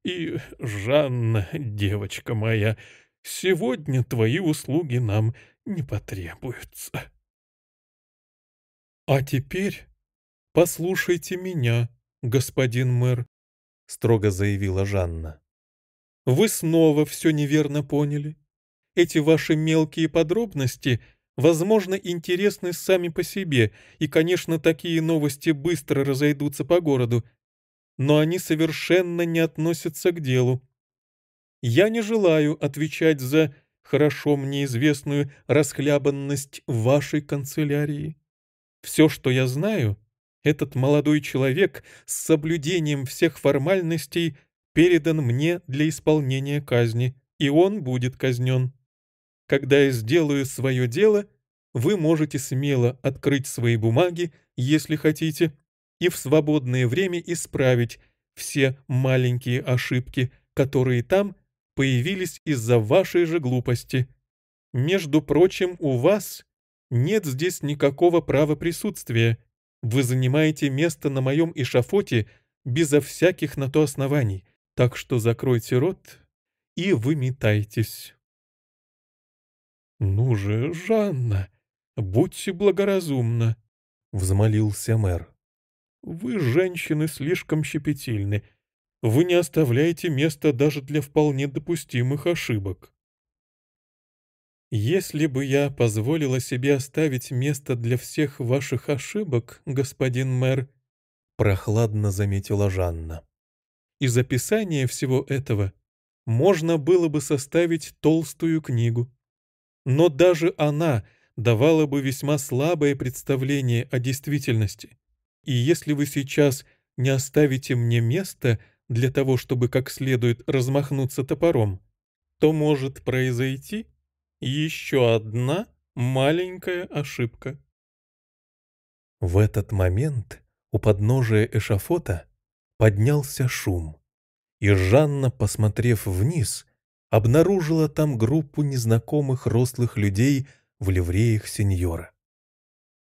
И, Жанна, девочка моя, сегодня твои услуги нам не потребуются. А теперь «Послушайте меня, господин мэр», — строго заявила Жанна. «Вы снова все неверно поняли. Эти ваши мелкие подробности, возможно, интересны сами по себе, и, конечно, такие новости быстро разойдутся по городу, но они совершенно не относятся к делу. Я не желаю отвечать за хорошо мне известную расхлябанность вашей канцелярии. Все, что я знаю, этот молодой человек с соблюдением всех формальностей передан мне для исполнения казни, и он будет казнен. Когда я сделаю свое дело, вы можете смело открыть свои бумаги, если хотите, и в свободное время исправить все маленькие ошибки, которые там появились из-за вашей же глупости. Между прочим, у вас нет здесь никакого права присутствия, вы занимаете место на моем эшафоте безо всяких на то оснований, так что закройте рот и выметайтесь. «Ну же, Жанна, будьте благоразумна», — взмолился мэр. «Вы, женщины, слишком щепетильны. Вы не оставляете места даже для вполне допустимых ошибок». «Если бы я позволила себе оставить место для всех ваших ошибок, господин мэр», — прохладно заметила Жанна. «Из описания всего этого можно было бы составить толстую книгу. Но даже она давала бы весьма слабое представление о действительности. И если вы сейчас не оставите мне место для того, чтобы как следует размахнуться топором, то может произойти...» Еще одна маленькая ошибка. В этот момент у подножия эшафота поднялся шум, и Жанна, посмотрев вниз, обнаружила там группу незнакомых рослых людей в ливреях сеньора.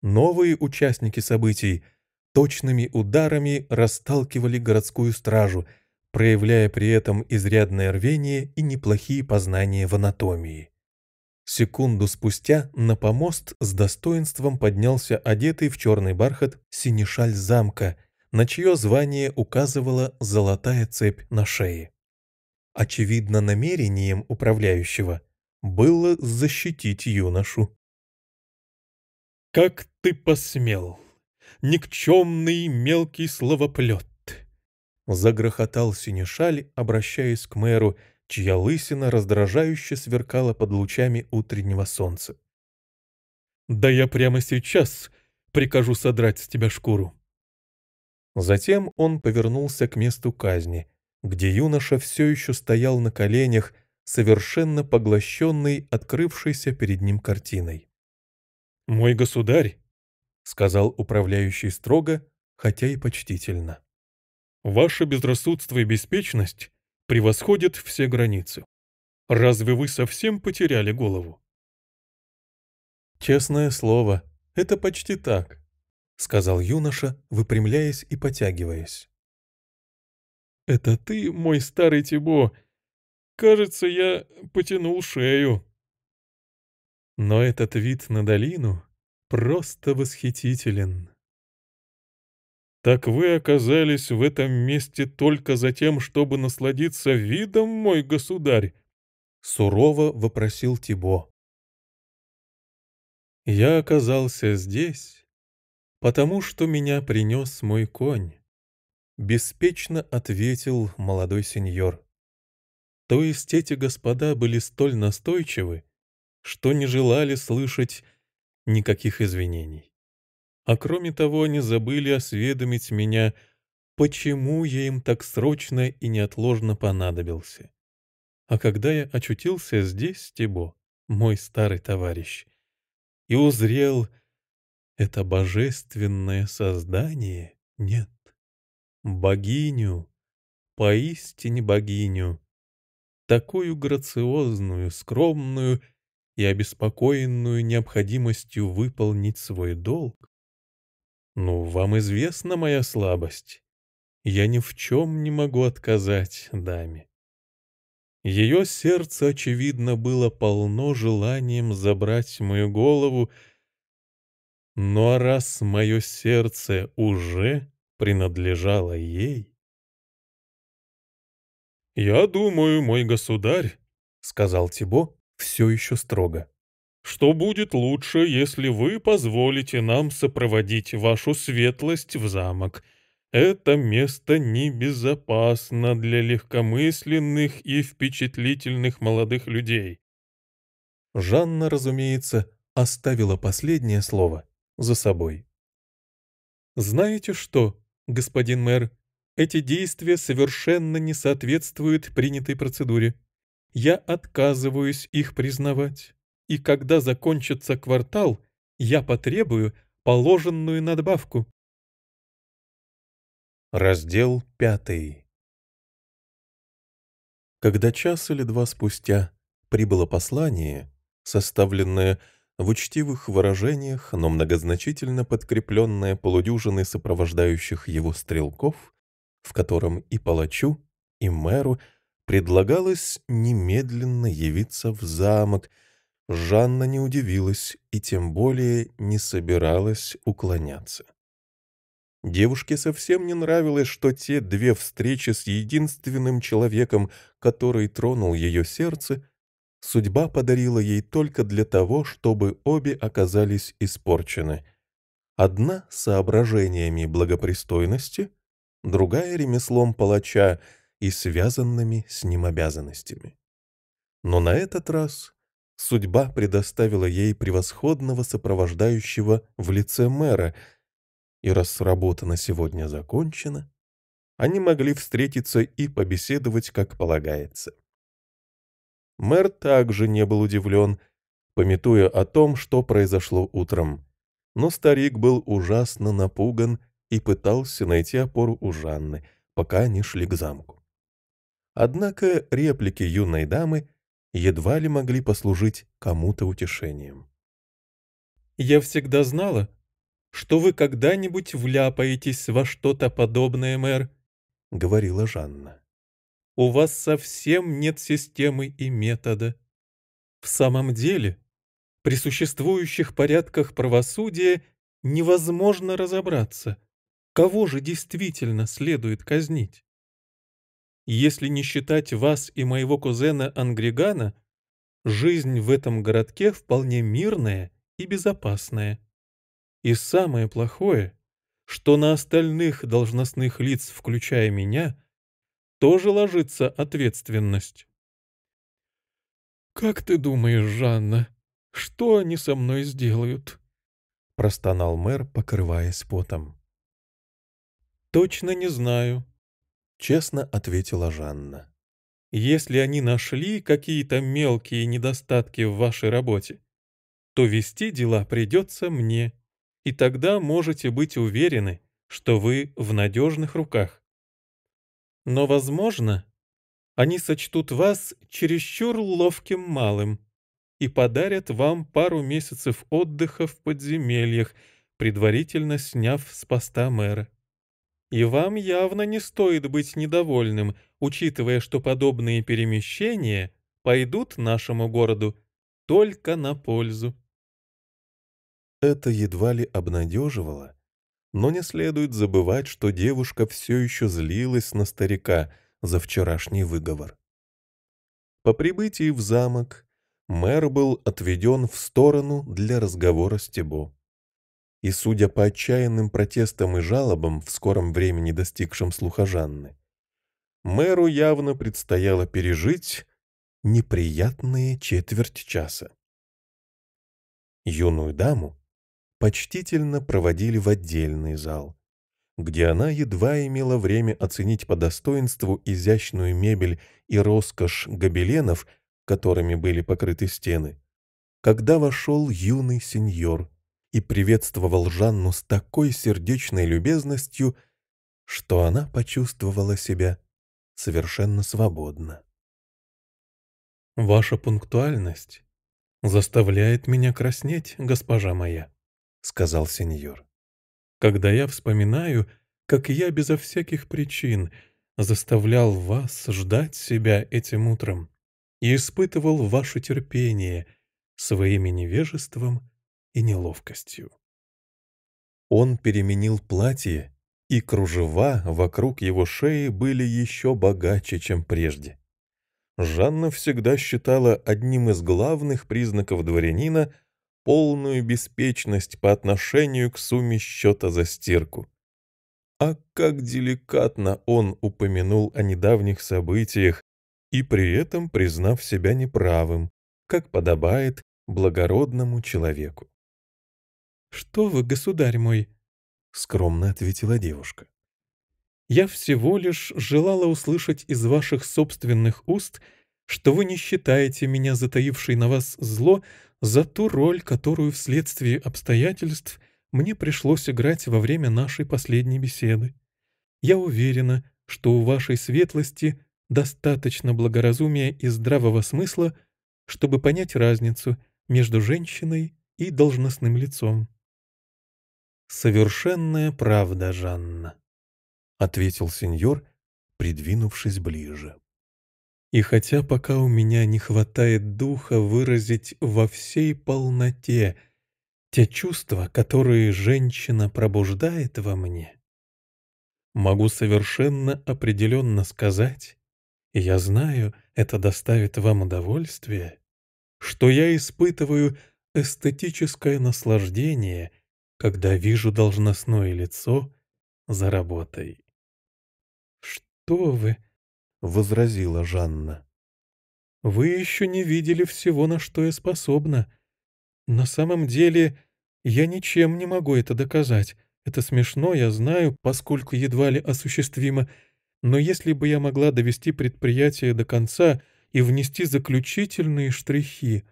Новые участники событий точными ударами расталкивали городскую стражу, проявляя при этом изрядное рвение и неплохие познания в анатомии. Секунду спустя на помост с достоинством поднялся одетый в черный бархат синешаль замка, на чье звание указывала золотая цепь на шее. Очевидно, намерением управляющего было защитить юношу. «Как ты посмел, никчемный мелкий словоплет!» Загрохотал синешаль, обращаясь к мэру, чья лысина раздражающе сверкала под лучами утреннего солнца. «Да я прямо сейчас прикажу содрать с тебя шкуру!» Затем он повернулся к месту казни, где юноша все еще стоял на коленях, совершенно поглощенный открывшейся перед ним картиной. «Мой государь!» — сказал управляющий строго, хотя и почтительно. «Ваше безрассудство и беспечность превосходит все границы. Разве вы совсем потеряли голову? Честное слово, это почти так, сказал юноша, выпрямляясь и потягиваясь. Это ты, мой старый Тибо. Кажется, я потянул шею. Но этот вид на долину просто восхитителен. Так вы оказались в этом месте только за тем, чтобы насладиться видом, мой государь? Сурово вопросил Тибо. Я оказался здесь, потому что меня принес мой конь, беспечно ответил молодой сеньор. То есть эти господа были столь настойчивы, что не желали слышать никаких извинений. А кроме того, они забыли осведомить меня, почему я им так срочно и неотложно понадобился. А когда я очутился здесь, Тибо, мой старый товарищ, и узрел это божественное создание, нет, богиню, поистине богиню, такую грациозную, скромную и обеспокоенную необходимостью выполнить свой долг, «Ну, вам известна моя слабость. Я ни в чем не могу отказать даме». Ее сердце, очевидно, было полно желанием забрать мою голову, но ну, а раз мое сердце уже принадлежало ей... «Я думаю, мой государь», — сказал Тибо все еще строго, что будет лучше, если вы позволите нам сопроводить вашу светлость в замок. Это место небезопасно для легкомысленных и впечатлительных молодых людей». Жанна, разумеется, оставила последнее слово за собой. «Знаете что, господин мэр, эти действия совершенно не соответствуют принятой процедуре. Я отказываюсь их признавать и когда закончится квартал, я потребую положенную надбавку. Раздел пятый Когда час или два спустя прибыло послание, составленное в учтивых выражениях, но многозначительно подкрепленное полудюжиной сопровождающих его стрелков, в котором и палачу, и мэру предлагалось немедленно явиться в замок — Жанна не удивилась и тем более не собиралась уклоняться. Девушке совсем не нравилось, что те две встречи с единственным человеком, который тронул ее сердце, судьба подарила ей только для того, чтобы обе оказались испорчены. Одна — соображениями благопристойности, другая — ремеслом палача и связанными с ним обязанностями. Но на этот раз Судьба предоставила ей превосходного сопровождающего в лице мэра, и раз работа на сегодня закончена, они могли встретиться и побеседовать, как полагается. Мэр также не был удивлен, пометуя о том, что произошло утром. Но старик был ужасно напуган и пытался найти опору у Жанны, пока они шли к замку. Однако реплики юной дамы едва ли могли послужить кому-то утешением. «Я всегда знала, что вы когда-нибудь вляпаетесь во что-то подобное, мэр», — говорила Жанна. «У вас совсем нет системы и метода. В самом деле, при существующих порядках правосудия невозможно разобраться, кого же действительно следует казнить. Если не считать вас и моего кузена Ангригана, жизнь в этом городке вполне мирная и безопасная. И самое плохое, что на остальных должностных лиц, включая меня, тоже ложится ответственность. «Как ты думаешь, Жанна, что они со мной сделают?» — простонал мэр, покрываясь потом. «Точно не знаю», Честно ответила Жанна. Если они нашли какие-то мелкие недостатки в вашей работе, то вести дела придется мне, и тогда можете быть уверены, что вы в надежных руках. Но, возможно, они сочтут вас чересчур ловким малым и подарят вам пару месяцев отдыха в подземельях, предварительно сняв с поста мэра. И вам явно не стоит быть недовольным, учитывая, что подобные перемещения пойдут нашему городу только на пользу. Это едва ли обнадеживало, но не следует забывать, что девушка все еще злилась на старика за вчерашний выговор. По прибытии в замок мэр был отведен в сторону для разговора с Тебо и, судя по отчаянным протестам и жалобам, в скором времени достигшим слуха Жанны, мэру явно предстояло пережить неприятные четверть часа. Юную даму почтительно проводили в отдельный зал, где она едва имела время оценить по достоинству изящную мебель и роскошь гобеленов, которыми были покрыты стены, когда вошел юный сеньор – и приветствовал Жанну с такой сердечной любезностью, что она почувствовала себя совершенно свободно. «Ваша пунктуальность заставляет меня краснеть, госпожа моя», — сказал сеньор. «Когда я вспоминаю, как я безо всяких причин заставлял вас ждать себя этим утром и испытывал ваше терпение своими невежеством и неловкостью. Он переменил платье, и кружева вокруг его шеи были еще богаче, чем прежде. Жанна всегда считала одним из главных признаков дворянина полную беспечность по отношению к сумме счета за стирку. А как деликатно он упомянул о недавних событиях и при этом признав себя неправым, как подобает благородному человеку. «Что вы, государь мой?» — скромно ответила девушка. «Я всего лишь желала услышать из ваших собственных уст, что вы не считаете меня, затаившей на вас зло, за ту роль, которую вследствие обстоятельств мне пришлось играть во время нашей последней беседы. Я уверена, что у вашей светлости достаточно благоразумия и здравого смысла, чтобы понять разницу между женщиной и должностным лицом. «Совершенная правда, Жанна», — ответил сеньор, придвинувшись ближе. «И хотя пока у меня не хватает духа выразить во всей полноте те чувства, которые женщина пробуждает во мне, могу совершенно определенно сказать, и я знаю, это доставит вам удовольствие, что я испытываю эстетическое наслаждение — когда вижу должностное лицо за работой. «Что вы?» — возразила Жанна. «Вы еще не видели всего, на что я способна. На самом деле, я ничем не могу это доказать. Это смешно, я знаю, поскольку едва ли осуществимо. Но если бы я могла довести предприятие до конца и внести заключительные штрихи,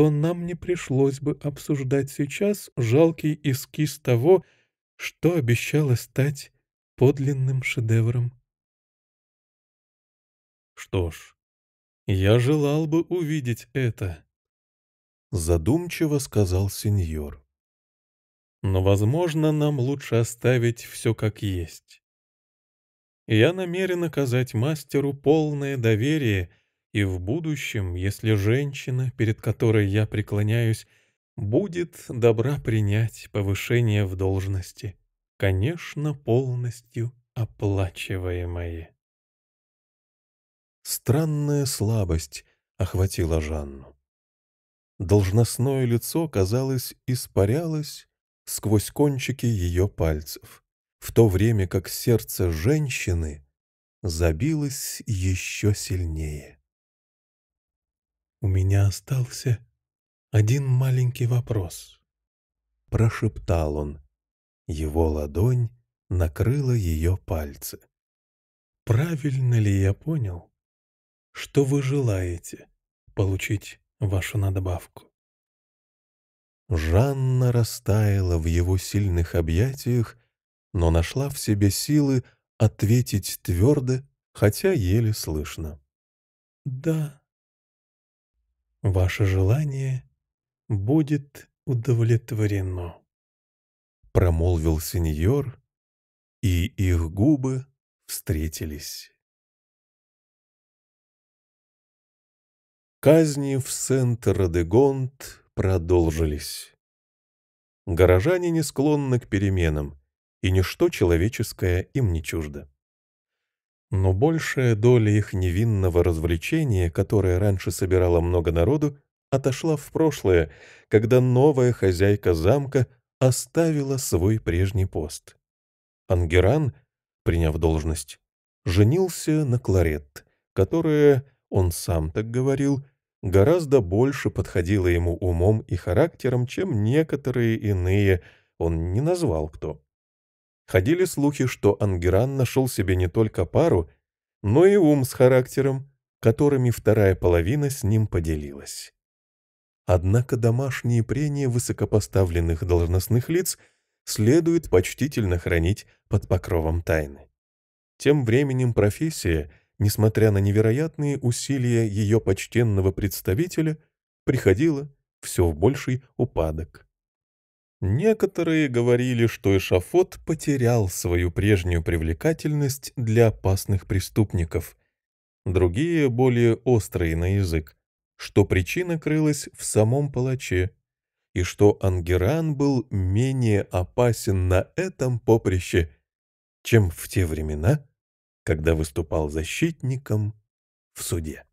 что нам не пришлось бы обсуждать сейчас жалкий эскиз того, что обещало стать подлинным шедевром. Что ж, я желал бы увидеть это, задумчиво сказал сеньор. Но, возможно, нам лучше оставить все как есть. Я намерен оказать мастеру полное доверие — и в будущем, если женщина, перед которой я преклоняюсь, будет добра принять повышение в должности, конечно, полностью оплачиваемое. Странная слабость охватила Жанну. Должностное лицо, казалось, испарялось сквозь кончики ее пальцев, в то время как сердце женщины забилось еще сильнее. У меня остался один маленький вопрос. Прошептал он. Его ладонь накрыла ее пальцы. «Правильно ли я понял, что вы желаете получить вашу надбавку?» Жанна растаяла в его сильных объятиях, но нашла в себе силы ответить твердо, хотя еле слышно. «Да». Ваше желание будет удовлетворено», — промолвил сеньор, и их губы встретились. Казни в Сент-Радегонт продолжились. Горожане не склонны к переменам, и ничто человеческое им не чуждо. Но большая доля их невинного развлечения, которое раньше собирало много народу, отошла в прошлое, когда новая хозяйка замка оставила свой прежний пост. Ангеран, приняв должность, женился на Кларет, которая, он сам так говорил, гораздо больше подходила ему умом и характером, чем некоторые иные, он не назвал кто. Ходили слухи, что Ангеран нашел себе не только пару, но и ум с характером, которыми вторая половина с ним поделилась. Однако домашние прения высокопоставленных должностных лиц следует почтительно хранить под покровом тайны. Тем временем профессия, несмотря на невероятные усилия ее почтенного представителя, приходила все в больший упадок. Некоторые говорили, что эшафот потерял свою прежнюю привлекательность для опасных преступников. Другие, более острые на язык, что причина крылась в самом палаче, и что Ангеран был менее опасен на этом поприще, чем в те времена, когда выступал защитником в суде.